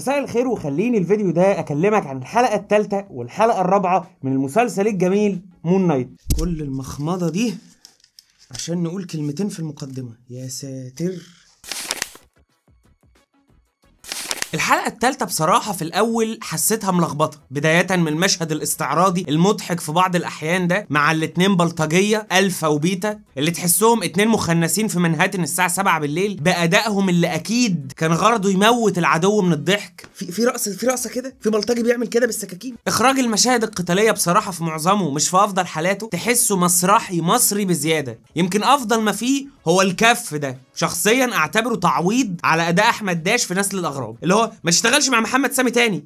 مساء الخير وخليني الفيديو ده اكلمك عن الحلقه الثالثه والحلقه الرابعه من المسلسل الجميل مون نايت كل المخمضه دي عشان نقول كلمتين في المقدمه يا ساتر الحلقه الثالثه بصراحه في الاول حسيتها ملخبطه بدايه من المشهد الاستعراضي المضحك في بعض الاحيان ده مع الاتنين بلطجيه الفا وبيتا اللي تحسهم اتنين مخنثين في منهاتن الساعه 7 بالليل بادائهم اللي اكيد كان غرضه يموت العدو من الضحك في في رقصه في رقصه كده في بلطجي بيعمل كده بالسكاكين اخراج المشاهد القتاليه بصراحه في معظمه مش في افضل حالاته تحسه مسرحي مصري بزياده يمكن افضل ما فيه هو الكف ده شخصيا اعتبره تعويض على اداء احمد داش في نسل الاغراب اللي هو ما تشتغلش مع محمد سامي تاني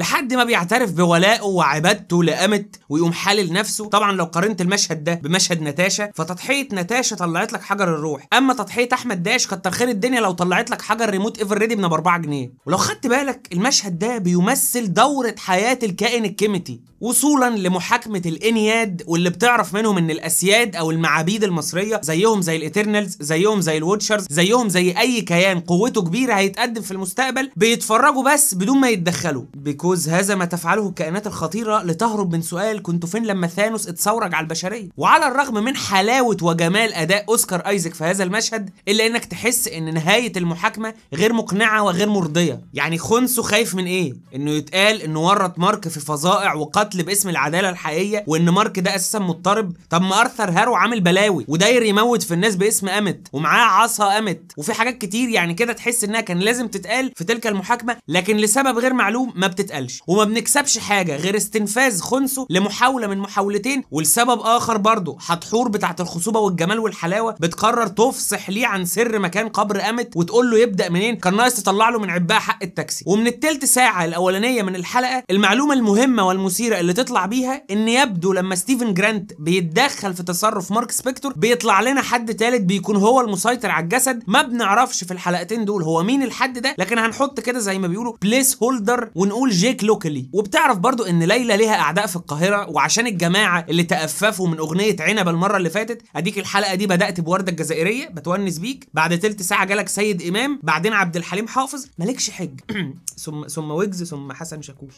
لحد ما بيعترف بولائه وعبادته لأمت ويقوم حالل نفسه طبعا لو قارنت المشهد ده بمشهد نتاشا فتضحيه نتاشا طلعت لك حجر الروح اما تضحيه احمد داش كتر خير الدنيا لو طلعت لك حجر ريموت ايفر ريدي من 4 جنيه ولو خدت بالك المشهد ده بيمثل دوره حياه الكائن الكيميتي وصولا لمحاكمه الانياد واللي بتعرف منهم ان الاسياد او المعابيد المصريه زيهم زي الايترنالز زيهم زي الووتشرز زيهم زي اي كيان قوته كبيره هيتقدم في المستقبل بيتفرجوا بس بدون ما يتدخلوا بيكون ينفذ هذا ما تفعله الكائنات الخطيرة لتهرب من سؤال كنتوا فين لما ثانوس اتثورج على البشرية وعلى الرغم من حلاوة وجمال أداء أوسكار أيزك في هذا المشهد إلا إنك تحس إن نهاية المحاكمة غير مقنعة وغير مرضية يعني خونسو خايف من إيه؟ إنه يتقال إنه ورط مارك في فظائع وقتل باسم العدالة الحقيقية وإن مارك ده أساسا مضطرب طب ما أرثر هارو عامل بلاوي وداير يموت في الناس باسم أمت ومعاه عصا أمت وفي حاجات كتير يعني كده تحس إنها كان لازم تتقال في تلك المحاكمة لكن لسبب غير معلوم ما بتت بتتقالش وما بنكسبش حاجه غير استنفاذ خنسه لمحاوله من محاولتين ولسبب اخر برضه حتحور بتاعه الخصوبه والجمال والحلاوه بتقرر تفصح ليه عن سر مكان قبر قامت وتقول له يبدا منين كان ناقص تطلع له من عباها حق التاكسي ومن التلت ساعه الاولانيه من الحلقه المعلومه المهمه والمثيره اللي تطلع بيها ان يبدو لما ستيفن جرانت بيتدخل في تصرف مارك سبيكتور بيطلع لنا حد تالت بيكون هو المسيطر على الجسد ما بنعرفش في الحلقتين دول هو مين الحد ده لكن هنحط كده زي ما بيقولوا بليس هولدر ونقول جيك لوكلي وبتعرف برضو ان ليلى ليها اعداء في القاهره وعشان الجماعه اللي تأففوا من اغنيه عنب المره اللي فاتت اديك الحلقه دي بدات بورده الجزائريه بتونس بيك بعد تلت ساعه جالك سيد امام بعدين عبد الحليم حافظ مالكش حج ثم ثم ويجز ثم حسن شاكوش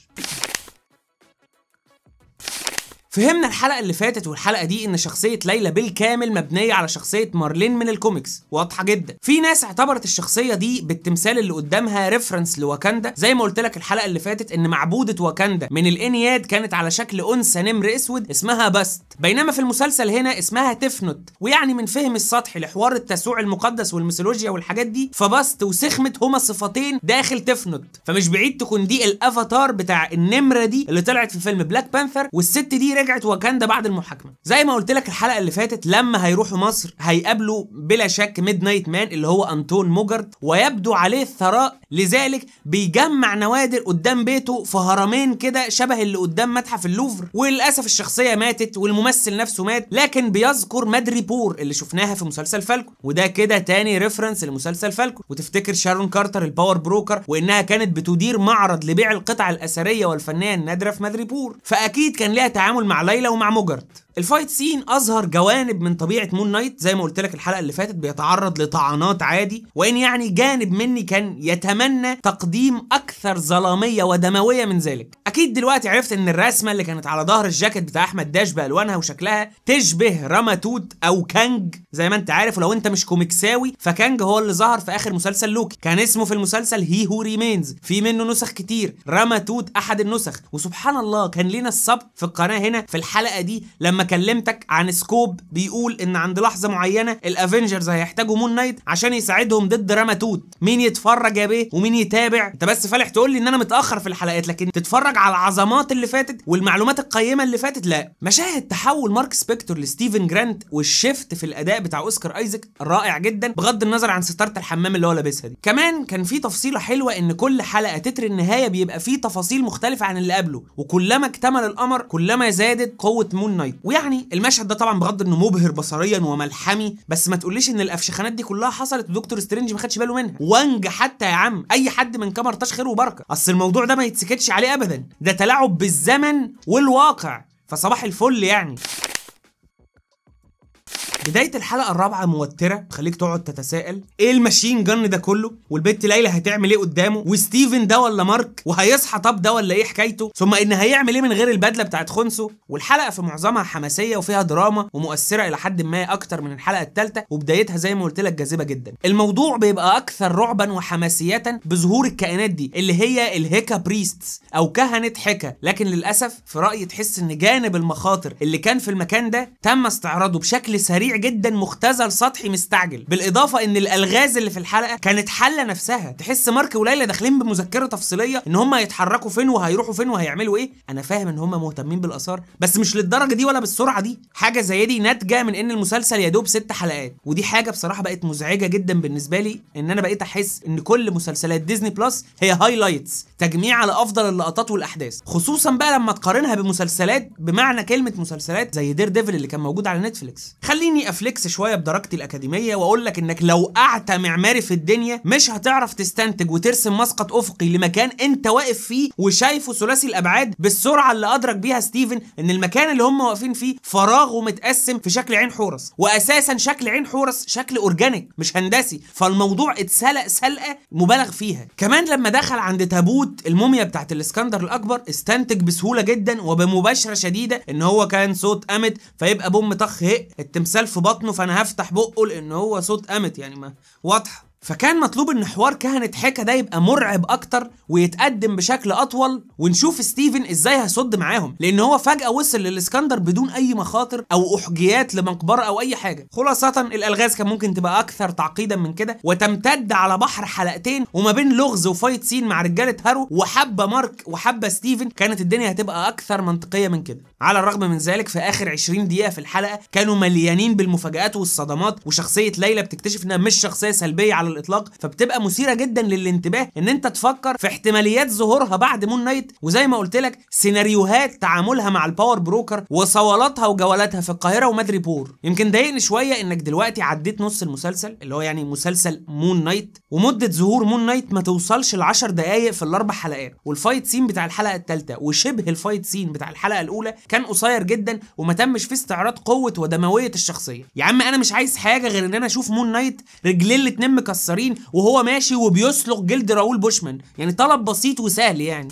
فهمنا الحلقة اللي فاتت والحلقة دي إن شخصية ليلى بالكامل مبنية على شخصية مارلين من الكوميكس، واضحة جدا. في ناس اعتبرت الشخصية دي بالتمثال اللي قدامها ريفرنس لواكاندا، زي ما قلت لك الحلقة اللي فاتت إن معبودة واكاندا من الإنياد كانت على شكل أنثى نمر أسود اسمها باست، بينما في المسلسل هنا اسمها تفنت، ويعني من فهم السطحي لحوار التسوع المقدس والميثولوجيا والحاجات دي، فباست وسخمت هما صفتين داخل تفنت، فمش بعيد تكون دي الأفاتار بتاع النمرة دي اللي طلعت في فيلم بلاك بانثر والست دي رجعت واكندا بعد المحاكمه زي ما قلت لك الحلقه اللي فاتت لما هيروحوا مصر هيقابلوا بلا شك ميد نايت مان اللي هو انطون موجرد ويبدو عليه الثراء لذلك بيجمع نوادر قدام بيته في هرمين كده شبه اللي قدام متحف اللوفر وللاسف الشخصيه ماتت والممثل نفسه مات لكن بيذكر مادري بور اللي شفناها في مسلسل فالكون وده كده تاني ريفرنس لمسلسل فالكون وتفتكر شارون كارتر الباور بروكر وانها كانت بتدير معرض لبيع القطع الاثريه والفنيه النادره في مادري بور فاكيد كان ليها تعامل مع ليلى ومع موجرت الفايت سين اظهر جوانب من طبيعه مون نايت زي ما قلت لك الحلقه اللي فاتت بيتعرض لطعنات عادي وان يعني جانب مني كان يتمنى تقديم اكثر ظلاميه ودمويه من ذلك اكيد دلوقتي عرفت ان الرسمه اللي كانت على ظهر الجاكيت بتاع احمد داش بالوانها وشكلها تشبه راما توت او كانج زي ما انت عارف ولو انت مش كوميكساوي فكانج هو اللي ظهر في اخر مسلسل لوكي كان اسمه في المسلسل هي هو ريمينز في منه نسخ كتير راما توت احد النسخ وسبحان الله كان لينا السبق في القناه هنا في الحلقه دي لما كلمتك عن سكوب بيقول ان عند لحظه معينه الافنجرز هيحتاجوا مون نايت عشان يساعدهم ضد راما توت مين يتفرج يا بيه ومين يتابع انت بس فالح تقول لي ان انا متاخر في الحلقات لكن تتفرج على العظمات اللي فاتت والمعلومات القيمه اللي فاتت لا مشاهد تحول مارك سبيكتور لستيفن جرانت والشيفت في الاداء بتاع اوسكار ايزك رائع جدا بغض النظر عن ستاره الحمام اللي هو لابسها دي كمان كان في تفصيله حلوه ان كل حلقه تتر النهايه بيبقى فيه تفاصيل مختلفه عن اللي قبله وكلما اكتمل القمر كلما زادت قوه مون نايت ويعني المشهد ده طبعا بغض انه مبهر بصريا وملحمي بس ما تقوليش ان الافشخانات دي كلها حصلت ودكتور سترينج ما خدش باله منها وانج حتى يا عم اي حد من كمرتاش تشخير وبركه اصل الموضوع ده ما يتسكتش عليه ابدا ده تلاعب بالزمن والواقع فصباح الفل يعني بداية الحلقة الرابعة موترة تخليك تقعد تتساءل ايه الماشين جن ده كله والبت ليلى هتعمل ايه قدامه وستيفن ده ولا مارك وهيصحى طب ده ولا ايه حكايته ثم ان هيعمل ايه من غير البدلة بتاعت خنسو والحلقة في معظمها حماسية وفيها دراما ومؤثرة الى حد ما اكتر من الحلقة الثالثة وبدايتها زي ما قلت لك جاذبة جدا الموضوع بيبقى اكثر رعبا وحماسية بظهور الكائنات دي اللي هي الهيكا بريستس او كهنة حكا لكن للاسف في رايي تحس ان جانب المخاطر اللي كان في المكان ده تم استعراضه بشكل سريع جدا مختزل سطحي مستعجل بالاضافه ان الالغاز اللي في الحلقه كانت حاله نفسها تحس مارك وليلى داخلين بمذكره تفصيليه ان هم هيتحركوا فين وهيروحوا فين وهيعملوا ايه انا فاهم ان هم مهتمين بالاثار بس مش للدرجه دي ولا بالسرعه دي حاجه زي دي ناتجه من ان المسلسل يا دوب ست حلقات ودي حاجه بصراحه بقت مزعجه جدا بالنسبه لي ان انا بقيت احس ان كل مسلسلات ديزني بلس هي هايلايتس تجميع على افضل اللقطات والاحداث خصوصا بقى لما تقارنها بمسلسلات بمعنى كلمه مسلسلات زي دير ديفل اللي كان موجود على نتفليكس خليني خليني افلكس شويه بدرجتي الاكاديميه واقول لك انك لو قعدت معماري في الدنيا مش هتعرف تستنتج وترسم مسقط افقي لمكان انت واقف فيه وشايفه ثلاثي الابعاد بالسرعه اللي ادرك بيها ستيفن ان المكان اللي هم واقفين فيه فراغ ومتقسم في شكل عين حورس واساسا شكل عين حورس شكل اورجانيك مش هندسي فالموضوع اتسلق سلقه مبالغ فيها كمان لما دخل عند تابوت الموميا بتاعت الاسكندر الاكبر استنتج بسهوله جدا وبمباشره شديده ان هو كان صوت قامت فيبقى بوم طخ هق التمثال في بطنه فانا هفتح بقه لان هو صوت قامت يعني ما واضحه فكان مطلوب ان حوار كهنة حكا ده يبقى مرعب اكتر ويتقدم بشكل اطول ونشوف ستيفن ازاي هيصد معاهم لان هو فجأة وصل للاسكندر بدون اي مخاطر او احجيات لمقبرة او اي حاجة خلاصة الالغاز كان ممكن تبقى اكثر تعقيدا من كده وتمتد على بحر حلقتين وما بين لغز وفايت سين مع رجالة هارو وحبة مارك وحبة ستيفن كانت الدنيا هتبقى اكثر منطقية من كده على الرغم من ذلك في اخر 20 دقيقة في الحلقة كانوا مليانين بالمفاجآت والصدمات وشخصية ليلى بتكتشف انها مش شخصية سلبية على الاطلاق فبتبقى مثيره جدا للانتباه ان انت تفكر في احتماليات ظهورها بعد مون نايت وزي ما قلت لك سيناريوهات تعاملها مع الباور بروكر وصوالاتها وجولاتها في القاهره ومدريبور يمكن ضايقني شويه انك دلوقتي عديت نص المسلسل اللي هو يعني مسلسل مون نايت ومده ظهور مون نايت ما توصلش ل 10 دقائق في الاربع حلقات والفايت سين بتاع الحلقه الثالثه وشبه الفايت سين بتاع الحلقه الاولى كان قصير جدا وما تمش فيه استعراض قوه ودمويه الشخصيه يا عم انا مش عايز حاجه غير ان انا اشوف مون نايت رجلين الاثنين مكسرين وهو ماشي وبيسلق جلد راؤول بوشمان يعني طلب بسيط وسهل يعني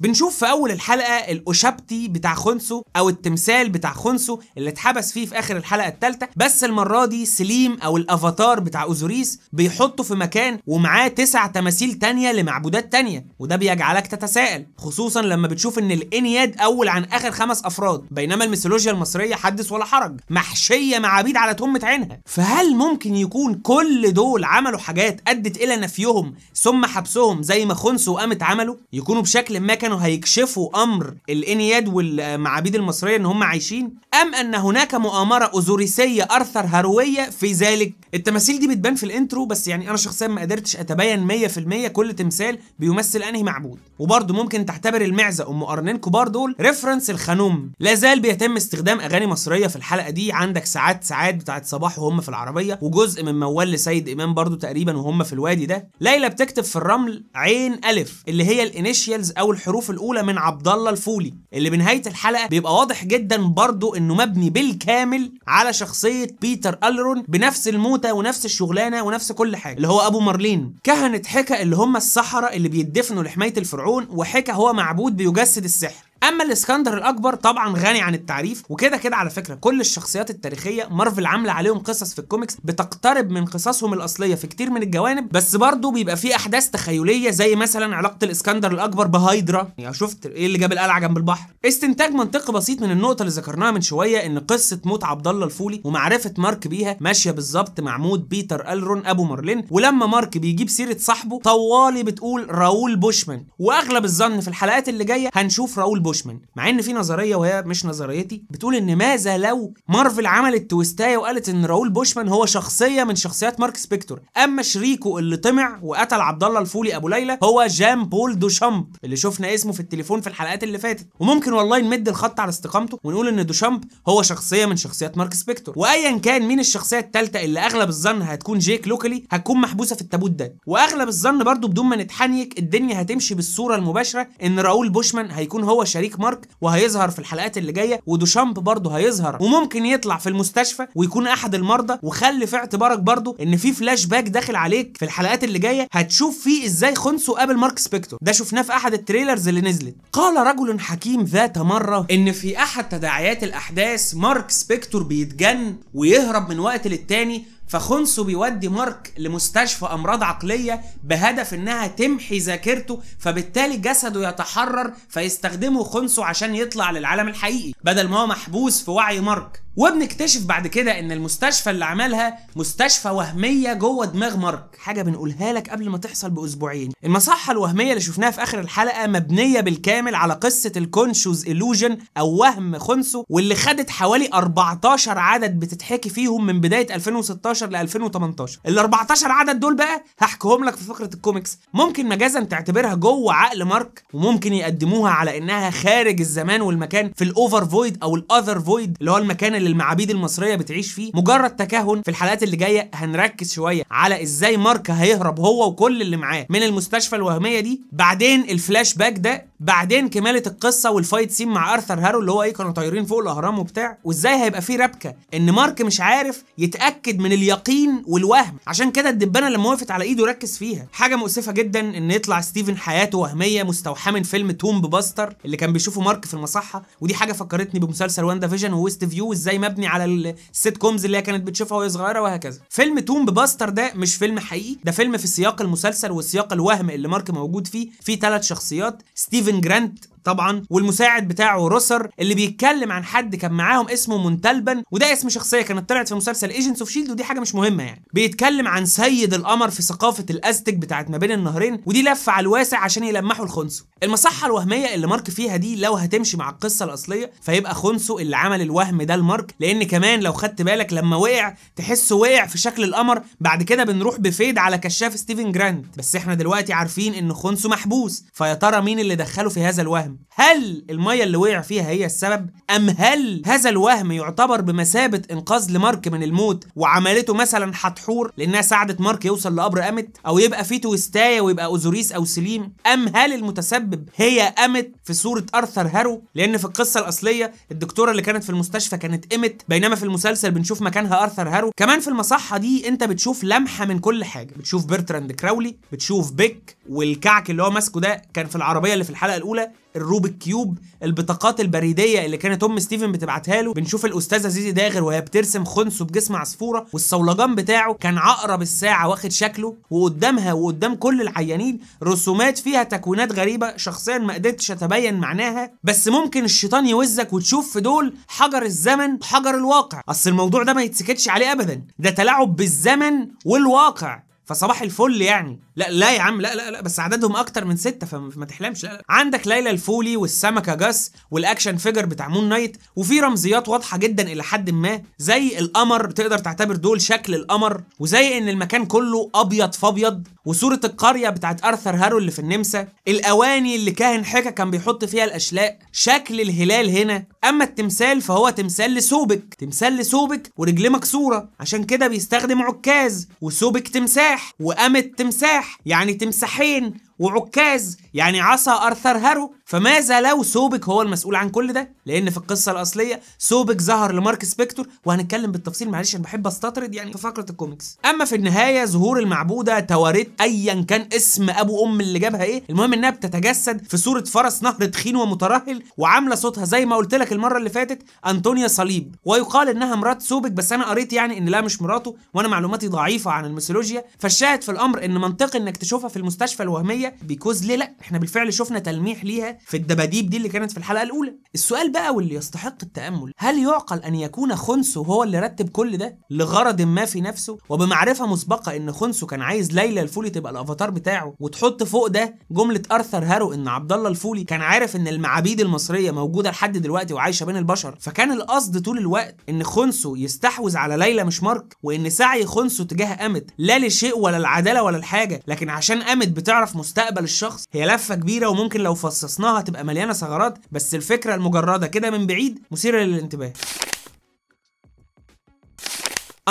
بنشوف في اول الحلقه الاوشابتي بتاع خونسو او التمثال بتاع خونسو اللي اتحبس فيه في اخر الحلقه الثالثه بس المره دي سليم او الافاتار بتاع اوزوريس بيحطه في مكان ومعاه تسع تماثيل تانية لمعبودات تانية وده بيجعلك تتساءل خصوصا لما بتشوف ان الانياد اول عن اخر خمس افراد بينما الميثولوجيا المصريه حدث ولا حرج محشيه معابيد على تهمه عينها فهل ممكن يكون كل دول عملوا حاجات ادت الى نفيهم ثم حبسهم زي ما خونسو وقامت عمله يكونوا بشكل ما كان كانوا هيكشفوا امر الانياد والمعابيد المصريه ان هم عايشين أم أن هناك مؤامرة أزوريسية أرثر هروية في ذلك التماثيل دي بتبان في الانترو بس يعني أنا شخصيا ما قدرتش أتبين 100% كل تمثال بيمثل أنهي معبود وبرضه ممكن تعتبر المعزة أم قرنين كبار دول ريفرنس الخانوم لا زال بيتم استخدام أغاني مصرية في الحلقة دي عندك ساعات ساعات بتاعت صباح وهم في العربية وجزء من موال لسيد إمام برضه تقريبا وهم في الوادي ده ليلى بتكتب في الرمل عين ألف اللي هي الانيشيالز أو الحروف الأولى من عبد الله الفولي اللي بنهاية الحلقة بيبقى واضح جدا برضه إن انه مبني بالكامل على شخصيه بيتر الرون بنفس الموته ونفس الشغلانه ونفس كل حاجه اللي هو ابو مارلين كهنه حكا اللي هم السحره اللي بيدفنوا لحمايه الفرعون وحكا هو معبود بيجسد السحر اما الاسكندر الاكبر طبعا غني عن التعريف وكده كده على فكره كل الشخصيات التاريخيه مارفل عامله عليهم قصص في الكوميكس بتقترب من قصصهم الاصليه في كتير من الجوانب بس برضه بيبقى في احداث تخيليه زي مثلا علاقه الاسكندر الاكبر بهايدرا يعني شفت ايه اللي جاب القلعه جنب البحر استنتاج منطقي بسيط من النقطه اللي ذكرناها من شويه ان قصه موت عبد الله الفولي ومعرفه مارك بيها ماشيه بالظبط مع موت بيتر الرون ابو مارلين ولما مارك بيجيب سيره صاحبه طوالي بتقول راؤول بوشمان واغلب الظن في الحلقات اللي جايه هنشوف راؤول بوشمان مع ان في نظريه وهي مش نظريتي بتقول ان ماذا لو مارفل عملت تويستايه وقالت ان راؤول بوشمان هو شخصيه من شخصيات مارك سبيكتور اما شريكه اللي طمع وقتل عبد الله الفولي ابو ليلى هو جان بول دوشامب اللي شفنا اسمه في التليفون في الحلقات اللي فاتت وممكن والله نمد الخط على استقامته ونقول ان دوشامب هو شخصيه من شخصيات مارك سبيكتور وايا كان مين الشخصيه الثالثه اللي اغلب الظن هتكون جيك لوكلي هتكون محبوسه في التابوت ده واغلب الظن برضو بدون ما نتحنيك الدنيا هتمشي بالصوره المباشره ان راؤول بوشمان هيكون هو شا شريك مارك وهيظهر في الحلقات اللي جايه ودوشامب برضه هيظهر وممكن يطلع في المستشفى ويكون احد المرضى وخلي في اعتبارك برضه ان في فلاش باك داخل عليك في الحلقات اللي جايه هتشوف فيه ازاي خونسو قابل مارك سبيكتور ده شفناه في احد التريلرز اللي نزلت قال رجل حكيم ذات مره ان في احد تداعيات الاحداث مارك سبيكتور بيتجن ويهرب من وقت للتاني فخونسو بيودي مارك لمستشفى امراض عقليه بهدف انها تمحي ذاكرته فبالتالي جسده يتحرر فيستخدمه خونسو عشان يطلع للعالم الحقيقي بدل ما هو محبوس في وعي مارك وبنكتشف بعد كده ان المستشفى اللي عملها مستشفى وهميه جوه دماغ مارك حاجه بنقولها لك قبل ما تحصل باسبوعين المصحه الوهميه اللي شفناها في اخر الحلقه مبنيه بالكامل على قصه الكونشوز الوجن او وهم خونسو واللي خدت حوالي 14 عدد بتتحكي فيهم من بدايه 2016 2011 ل 2018 ال 14 عدد دول بقى هحكيهم لك في فقره الكوميكس ممكن مجازا تعتبرها جوه عقل مارك وممكن يقدموها على انها خارج الزمان والمكان في الاوفر فويد او الاذر فويد اللي هو المكان اللي المعابيد المصريه بتعيش فيه مجرد تكهن في الحلقات اللي جايه هنركز شويه على ازاي مارك هيهرب هو وكل اللي معاه من المستشفى الوهميه دي بعدين الفلاش باك ده بعدين كماله القصه والفايت سين مع ارثر هارو اللي هو ايه كانوا طايرين فوق الاهرام وبتاع وازاي هيبقى في ربكه ان مارك مش عارف يتاكد من اللي اليقين والوهم عشان كده الدبانه لما وقفت على ايده ركز فيها حاجه مؤسفه جدا ان يطلع ستيفن حياته وهميه مستوحاه من فيلم توم باستر اللي كان بيشوفه مارك في المصحه ودي حاجه فكرتني بمسلسل واندا فيجن وويست فيو وازاي مبني على السيت كومز اللي هي كانت بتشوفها وهي صغيره وهكذا فيلم توم باستر ده مش فيلم حقيقي ده فيلم في سياق المسلسل وسياق الوهم اللي مارك موجود فيه فيه ثلاث شخصيات ستيفن جرانت طبعا والمساعد بتاعه روسر اللي بيتكلم عن حد كان معاهم اسمه مونتالبن وده اسم شخصيه كانت طلعت في مسلسل ايجنتس اوف شيلد ودي حاجه مش مهمه يعني بيتكلم عن سيد القمر في ثقافه الازتك بتاعت ما بين النهرين ودي لفه على الواسع عشان يلمحوا الخنسو المصحه الوهميه اللي مارك فيها دي لو هتمشي مع القصه الاصليه فيبقى خنسو اللي عمل الوهم ده لمارك لان كمان لو خدت بالك لما وقع تحسه وقع في شكل القمر بعد كده بنروح بفيد على كشاف ستيفن جراند بس احنا دلوقتي عارفين ان خنسو محبوس فيا ترى مين اللي دخله في هذا الوهم هل المية اللي وقع فيها هي السبب أم هل هذا الوهم يعتبر بمثابة إنقاذ لمارك من الموت وعملته مثلا حتحور لأنها ساعدت مارك يوصل لقبر أمت أو يبقى في تويستاية ويبقى أوزوريس أو سليم أم هل المتسبب هي أمت في صورة أرثر هارو لأن في القصة الأصلية الدكتورة اللي كانت في المستشفى كانت أمت بينما في المسلسل بنشوف مكانها أرثر هارو كمان في المصحة دي أنت بتشوف لمحة من كل حاجة بتشوف برتراند كراولي بتشوف بيك والكعك اللي هو ماسكه ده كان في العربية اللي في الحلقة الأولى الروبيك كيوب البطاقات البريديه اللي كانت ام ستيفن بتبعتها له بنشوف الاستاذه زيزي داغر وهي بترسم خنص بجسم عصفوره والصولجان بتاعه كان عقرب الساعه واخد شكله وقدامها وقدام كل العيانين رسومات فيها تكوينات غريبه شخصيا ما قدرتش اتبين معناها بس ممكن الشيطان يوزك وتشوف في دول حجر الزمن وحجر الواقع اصل الموضوع ده ما يتسكتش عليه ابدا ده تلاعب بالزمن والواقع فصباح الفل يعني لا لا يا عم لا لا لا بس عددهم اكتر من ستة فما تحلمش لا, لا. عندك ليلى الفولي والسمكة جاس والاكشن فيجر بتاع مون نايت وفي رمزيات واضحة جدا الى حد ما زي القمر تقدر تعتبر دول شكل القمر وزي ان المكان كله ابيض فابيض وصورة القرية بتاعت ارثر هارو اللي في النمسا الاواني اللي كاهن حكا كان بيحط فيها الاشلاء شكل الهلال هنا اما التمثال فهو تمثال لسوبك تمثال لسوبك ورجليه مكسورة عشان كده بيستخدم عكاز وسوبك تمساح وقامت تمساح يعني تمسحين وعكاز يعني عصى ارثر هارو فماذا لو سوبك هو المسؤول عن كل ده لان في القصه الاصليه سوبك ظهر لمارك سبيكتور وهنتكلم بالتفصيل معلش انا بحب استطرد يعني في فقره الكوميكس اما في النهايه ظهور المعبوده تواريت ايا كان اسم ابو ام اللي جابها ايه المهم انها بتتجسد في صوره فرس نهر تخين ومترهل وعامله صوتها زي ما قلت لك المره اللي فاتت انطونيا صليب ويقال انها مرات سوبك بس انا قريت يعني ان لا مش مراته وانا معلوماتي ضعيفه عن الميثولوجيا فالشاهد في الامر ان منطقي انك تشوفها في المستشفى الوهميه النتيجه بيكوز ليه لا احنا بالفعل شفنا تلميح ليها في الدباديب دي اللي كانت في الحلقه الاولى السؤال بقى واللي يستحق التامل هل يعقل ان يكون خنسو هو اللي رتب كل ده لغرض ما في نفسه وبمعرفه مسبقه ان خنسو كان عايز ليلى الفولي تبقى الافاتار بتاعه وتحط فوق ده جمله ارثر هارو ان عبد الله الفولي كان عارف ان المعابيد المصريه موجوده لحد دلوقتي وعايشه بين البشر فكان القصد طول الوقت ان خنسو يستحوذ على ليلى مش مارك وان سعي خنسو تجاه امت لا لشيء ولا العداله ولا الحاجه لكن عشان امت بتعرف مست مستقبل الشخص هي لفه كبيره وممكن لو فصصناها تبقى مليانه ثغرات بس الفكره المجرده كده من بعيد مثيره للانتباه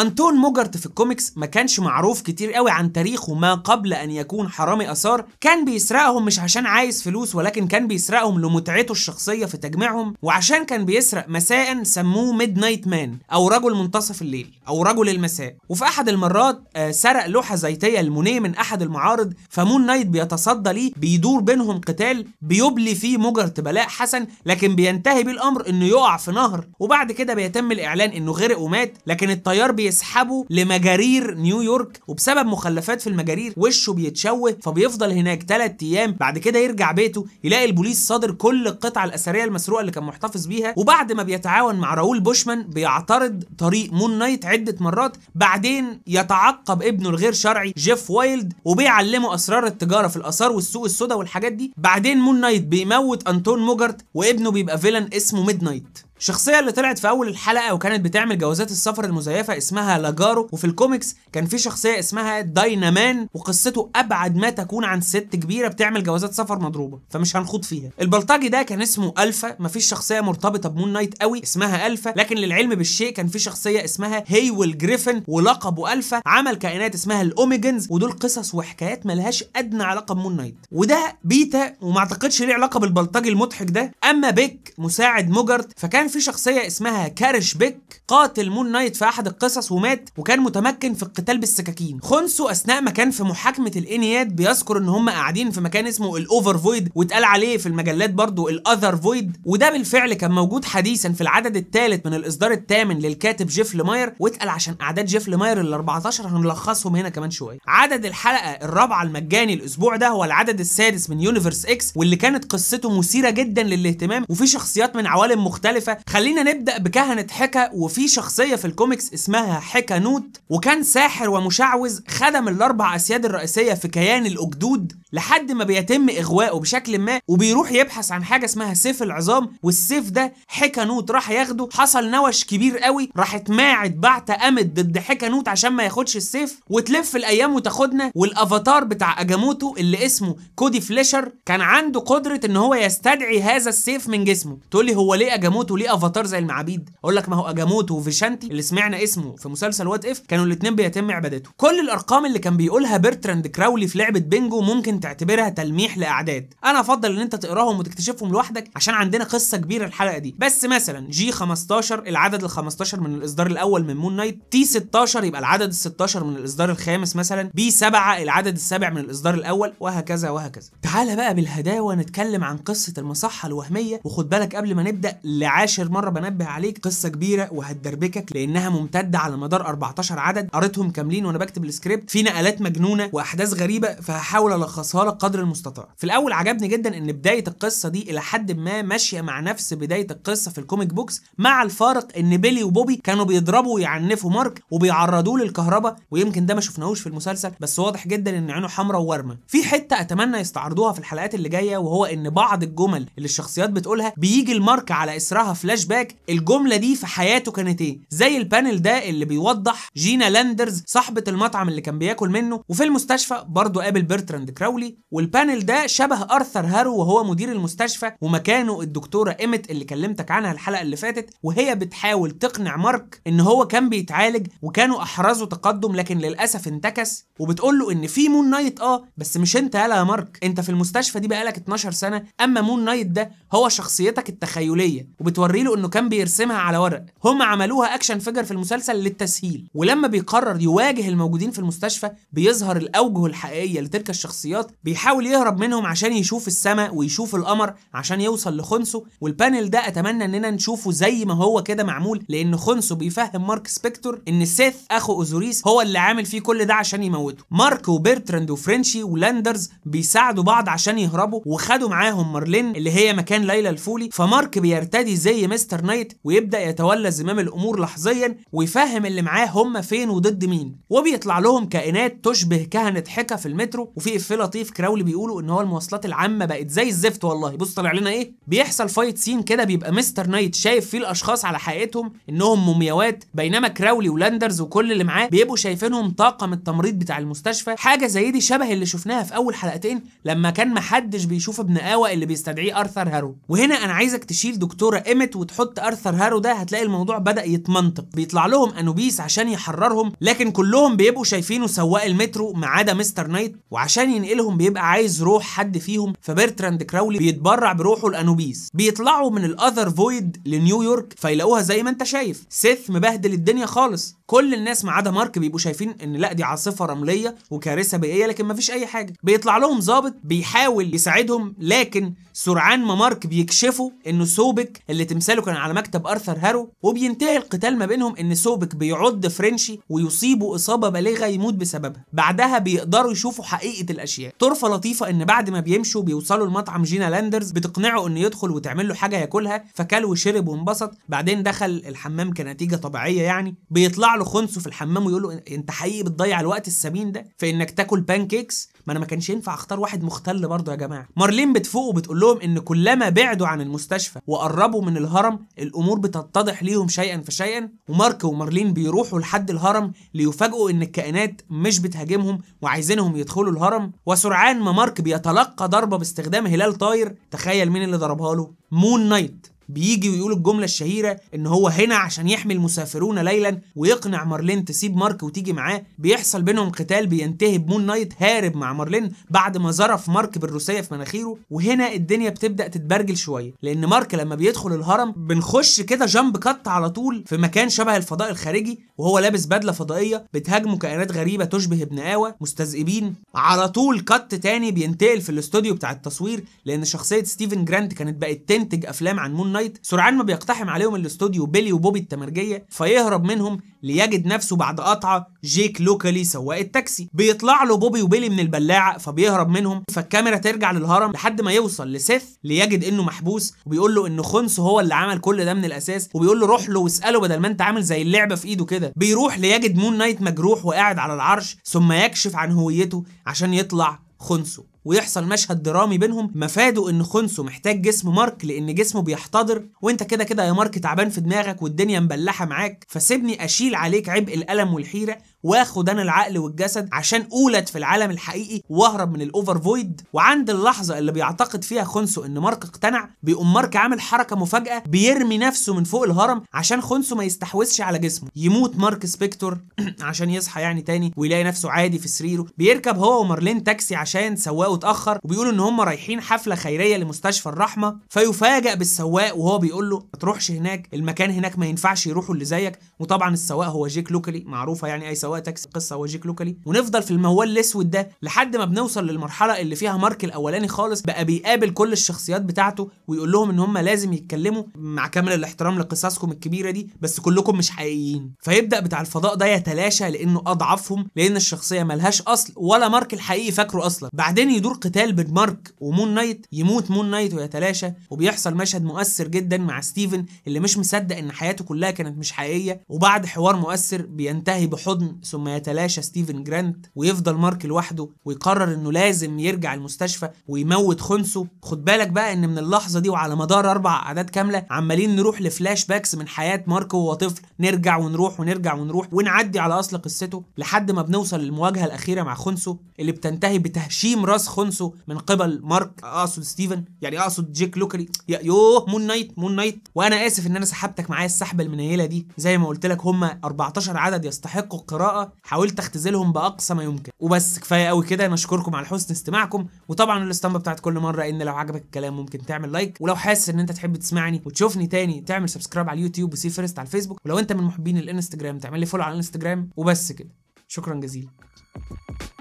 أنتون موجرت في الكوميكس ما كانش معروف كتير قوي عن تاريخه ما قبل أن يكون حرامي آثار كان بيسرقهم مش عشان عايز فلوس ولكن كان بيسرقهم لمتعته الشخصية في تجميعهم وعشان كان بيسرق مساء سموه ميد نايت مان أو رجل منتصف الليل أو رجل المساء وفي أحد المرات آه، سرق لوحة زيتية لمونيه من أحد المعارض فمون نايت بيتصدى ليه بيدور بينهم قتال بيبلي فيه موجرت بلاء حسن لكن بينتهي بيه الأمر إنه يقع في نهر وبعد كده بيتم الإعلان إنه غرق ومات لكن الطيار بي يسحبه لمجارير نيويورك وبسبب مخلفات في المجارير وشه بيتشوه فبيفضل هناك 3 ايام بعد كده يرجع بيته يلاقي البوليس صادر كل القطع الاثريه المسروقه اللي كان محتفظ بيها وبعد ما بيتعاون مع راؤول بوشمان بيعترض طريق مون نايت عده مرات بعدين يتعقب ابنه الغير شرعي جيف وايلد وبيعلمه اسرار التجاره في الاثار والسوق السوداء والحاجات دي بعدين مون نايت بيموت انطون موجرت وابنه بيبقى فيلن اسمه ميد نايت الشخصية اللي طلعت في أول الحلقة وكانت بتعمل جوازات السفر المزيفة اسمها لاجارو وفي الكوميكس كان في شخصية اسمها داينامان وقصته أبعد ما تكون عن ست كبيرة بتعمل جوازات سفر مضروبة فمش هنخوض فيها البلطجي ده كان اسمه ألفا مفيش شخصية مرتبطة بمون نايت قوي اسمها ألفا لكن للعلم بالشيء كان في شخصية اسمها هيول جريفن ولقبه ألفا عمل كائنات اسمها الأوميجنز ودول قصص وحكايات ملهاش أدنى علاقة بمون نايت وده بيتا وما اعتقدش ليه علاقة بالبلطجي المضحك ده أما بيك مساعد موجرت فكان كان في شخصيه اسمها كارش بيك قاتل مون نايت في احد القصص ومات وكان متمكن في القتال بالسكاكين خونسو اثناء ما كان في محاكمه الانياد بيذكر ان هم قاعدين في مكان اسمه الاوفر فويد واتقال عليه في المجلات برضو الاذر فويد وده بالفعل كان موجود حديثا في العدد الثالث من الاصدار الثامن للكاتب جيف لماير واتقال عشان اعداد جيف لماير ال 14 هنلخصهم هنا كمان شويه عدد الحلقه الرابعه المجاني الاسبوع ده هو العدد السادس من يونيفرس اكس واللي كانت قصته مثيره جدا للاهتمام وفي شخصيات من عوالم مختلفه خلينا نبدا بكهنه حكا وفي شخصيه في الكوميكس اسمها حكا نوت وكان ساحر ومشعوذ خدم الاربع اسياد الرئيسيه في كيان الاكدود لحد ما بيتم اغوائه بشكل ما وبيروح يبحث عن حاجه اسمها سيف العظام والسيف ده حكا نوت راح ياخده حصل نوش كبير قوي راحت ماعت بعت امد ضد حكا نوت عشان ما ياخدش السيف وتلف الايام وتاخدنا والافاتار بتاع اجاموتو اللي اسمه كودي فليشر كان عنده قدره ان هو يستدعي هذا السيف من جسمه تقول لي هو ليه اجاموتو ليه ليه افاتار زي المعابيد اقول لك ما هو اجاموتو وفيشانتي اللي سمعنا اسمه في مسلسل وات اف كانوا الاثنين بيتم عبادته كل الارقام اللي كان بيقولها برتراند كراولي في لعبه بينجو ممكن تعتبرها تلميح لاعداد انا افضل ان انت تقراهم وتكتشفهم لوحدك عشان عندنا قصه كبيره الحلقه دي بس مثلا جي 15 العدد ال 15 من الاصدار الاول من مون نايت تي 16 يبقى العدد ال 16 من الاصدار الخامس مثلا بي 7 العدد السابع من الاصدار الاول وهكذا وهكذا تعال بقى بالهداوه نتكلم عن قصه المصحه الوهميه وخد بالك قبل ما نبدا لعاش اخر مره بنبه عليك قصه كبيره وهتدربكك لانها ممتده على مدار 14 عدد قريتهم كاملين وانا بكتب السكريبت في نقلات مجنونه واحداث غريبه فهحاول الخصها لك قدر المستطاع في الاول عجبني جدا ان بدايه القصه دي الى حد ما ماشيه مع نفس بدايه القصه في الكوميك بوكس مع الفارق ان بيلي وبوبي كانوا بيضربوا ويعنفوا مارك وبيعرضوه للكهرباء ويمكن ده ما شفناهوش في المسلسل بس واضح جدا ان عينه حمراء وورمه في حته اتمنى يستعرضوها في الحلقات اللي جايه وهو ان بعض الجمل اللي الشخصيات بتقولها بيجي المارك على اسرها في فلاش باك الجمله دي في حياته كانت ايه زي البانل ده اللي بيوضح جينا لاندرز صاحبه المطعم اللي كان بياكل منه وفي المستشفى برضه قابل برتراند كراولي والبانل ده شبه ارثر هارو وهو مدير المستشفى ومكانه الدكتوره ايمت اللي كلمتك عنها الحلقه اللي فاتت وهي بتحاول تقنع مارك ان هو كان بيتعالج وكانوا احرزوا تقدم لكن للاسف انتكس وبتقول له ان في مون نايت اه بس مش انت يالا يا مارك انت في المستشفى دي بقالك 12 سنه اما مون نايت ده هو شخصيتك التخيليه وبتوري له انه كان بيرسمها على ورق هم عملوها اكشن فيجر في المسلسل للتسهيل ولما بيقرر يواجه الموجودين في المستشفى بيظهر الاوجه الحقيقيه لتلك الشخصيات بيحاول يهرب منهم عشان يشوف السماء ويشوف القمر عشان يوصل لخنسو والبانل ده اتمنى اننا نشوفه زي ما هو كده معمول لان خنسو بيفهم مارك سبيكتور ان سيث اخو اوزوريس هو اللي عامل فيه كل ده عشان يموته مارك وبرتراند وفرنشي ولاندرز بيساعدوا بعض عشان يهربوا وخدوا معاهم مارلين اللي هي مكان ليلى الفولي فمارك بيرتدي زي مستر نايت ويبدا يتولى زمام الامور لحظيا ويفهم اللي معاه هم فين وضد مين وبيطلع لهم كائنات تشبه كهنه حكا في المترو وفي افيه لطيف كراولي بيقولوا ان هو المواصلات العامه بقت زي الزفت والله بص طلع لنا ايه بيحصل فايت سين كده بيبقى مستر نايت شايف فيه الاشخاص على حقيقتهم انهم مومياوات بينما كراولي ولاندرز وكل اللي معاه بيبقوا شايفينهم طاقم التمريض بتاع المستشفى حاجه زي دي شبه اللي شفناها في اول حلقتين لما كان محدش بيشوف ابن قاوه اللي بيستدعيه ارثر هارو وهنا انا عايزك تشيل دكتوره ايمت الفيفوريت وتحط ارثر هارو ده هتلاقي الموضوع بدا يتمنطق بيطلع لهم انوبيس عشان يحررهم لكن كلهم بيبقوا شايفينه سواق المترو ما عدا مستر نايت وعشان ينقلهم بيبقى عايز روح حد فيهم فبرتراند كراولي بيتبرع بروحه لانوبيس بيطلعوا من الاذر فويد لنيويورك فيلاقوها زي ما انت شايف سيث مبهدل الدنيا خالص كل الناس ما عدا مارك بيبقوا شايفين ان لا دي عاصفه رمليه وكارثه بيئيه لكن ما فيش اي حاجه بيطلع لهم ظابط بيحاول يساعدهم لكن سرعان ما مارك بيكشفوا انه سوبك اللي تمثاله كان على مكتب ارثر هارو وبينتهي القتال ما بينهم ان سوبك بيعض فرنشي ويصيبه اصابه بالغه يموت بسببها بعدها بيقدروا يشوفوا حقيقه الاشياء طرفه لطيفه ان بعد ما بيمشوا بيوصلوا لمطعم جينا لاندرز بتقنعه انه يدخل وتعمل له حاجه ياكلها فكل وشرب وانبسط بعدين دخل الحمام كنتيجه طبيعيه يعني بيطلع له خنصه في الحمام ويقول له انت حقيقي بتضيع الوقت السمين ده في انك تاكل بانكيكس ما انا ما كانش ينفع اختار واحد مختل برضه يا جماعه مارلين بتفوق وبتقول لهم ان كلما بعدوا عن المستشفى وقربوا من الهرم الامور بتتضح ليهم شيئا فشيئا ومارك ومارلين بيروحوا لحد الهرم ليفاجئوا ان الكائنات مش بتهاجمهم وعايزينهم يدخلوا الهرم وسرعان ما مارك بيتلقى ضربه باستخدام هلال طاير تخيل مين اللي ضربها له مون نايت بيجي ويقول الجملة الشهيرة إن هو هنا عشان يحمي المسافرون ليلا ويقنع مارلين تسيب مارك وتيجي معاه بيحصل بينهم قتال بينتهي بمون نايت هارب مع مارلين بعد ما ظرف مارك بالروسية في مناخيره وهنا الدنيا بتبدأ تتبرجل شوية لأن مارك لما بيدخل الهرم بنخش كده جامب كات على طول في مكان شبه الفضاء الخارجي وهو لابس بدلة فضائية بتهاجمه كائنات غريبة تشبه ابن آوى مستذئبين على طول كات تاني بينتقل في الاستوديو بتاع التصوير لأن شخصية ستيفن جرانت كانت بقت تنتج أفلام عن مون نايت سرعان ما بيقتحم عليهم الاستوديو بيلي وبوبي التمرجيه فيهرب منهم ليجد نفسه بعد قطعه جيك لوكالي سواق التاكسي بيطلع له بوبي وبيلي من البلاعه فبيهرب منهم فالكاميرا ترجع للهرم لحد ما يوصل لسيث ليجد انه محبوس وبيقول له ان خنس هو اللي عمل كل ده من الاساس وبيقول له روح له واساله بدل ما انت عامل زي اللعبه في ايده كده بيروح ليجد مون نايت مجروح وقاعد على العرش ثم يكشف عن هويته عشان يطلع خنسه ويحصل مشهد درامي بينهم مفاده ان خنسو محتاج جسم مارك لان جسمه بيحتضر وانت كده كده يا مارك تعبان في دماغك والدنيا مبلحه معاك فسيبني اشيل عليك عبء الالم والحيره واخد انا العقل والجسد عشان اولد في العالم الحقيقي واهرب من الاوفر فويد وعند اللحظه اللي بيعتقد فيها خنسو ان مارك اقتنع بيقوم مارك عامل حركه مفاجاه بيرمي نفسه من فوق الهرم عشان خنسو ما يستحوذش على جسمه يموت مارك سبيكتور عشان يصحى يعني تاني ويلاقي نفسه عادي في سريره بيركب هو ومارلين تاكسي عشان سواقه اتاخر وبيقولوا ان هم رايحين حفله خيريه لمستشفى الرحمه فيفاجئ بالسواق وهو بيقول له ما تروحش هناك المكان هناك ما ينفعش يروحوا اللي زيك وطبعا السواق هو جيك لوكلي معروفه يعني اي سواق تاكسي قصه واجيك جيك لوكالي ونفضل في الموال الاسود ده لحد ما بنوصل للمرحله اللي فيها مارك الاولاني خالص بقى بيقابل كل الشخصيات بتاعته ويقول لهم ان هم لازم يتكلموا مع كامل الاحترام لقصصكم الكبيره دي بس كلكم مش حقيقيين فيبدا بتاع الفضاء ده يتلاشى لانه اضعفهم لان الشخصيه ملهاش اصل ولا مارك الحقيقي فاكره اصلا بعدين يدور قتال بين مارك ومون نايت يموت مون نايت ويتلاشى وبيحصل مشهد مؤثر جدا مع ستيفن اللي مش مصدق ان حياته كلها كانت مش حقيقيه وبعد حوار مؤثر بينتهي بحضن ثم يتلاشى ستيفن جرانت ويفضل مارك لوحده ويقرر انه لازم يرجع المستشفى ويموت خنسه خد بالك بقى ان من اللحظه دي وعلى مدار اربع اعداد كامله عمالين نروح لفلاش باكس من حياه مارك وهو طفل نرجع ونروح ونرجع ونروح ونعدي على اصل قصته لحد ما بنوصل للمواجهه الاخيره مع خنسو اللي بتنتهي بتهشيم راس خنسو من قبل مارك اقصد ستيفن يعني اقصد جيك لوكري يوه مون نايت مون نايت وانا اسف ان انا سحبتك معايا السحبه المنيله دي زي ما قلت لك هم 14 عدد يستحقوا القراءه القراءه حاولت اختزلهم باقصى ما يمكن وبس كفايه قوي كده نشكركم على حسن استماعكم وطبعا الاسطمبه بتاعت كل مره ان لو عجبك الكلام ممكن تعمل لايك ولو حاسس ان انت تحب تسمعني وتشوفني تاني تعمل سبسكرايب على اليوتيوب وسي فيرست على الفيسبوك ولو انت من محبين الانستجرام تعمل لي فولو على الانستجرام وبس كده شكرا جزيلا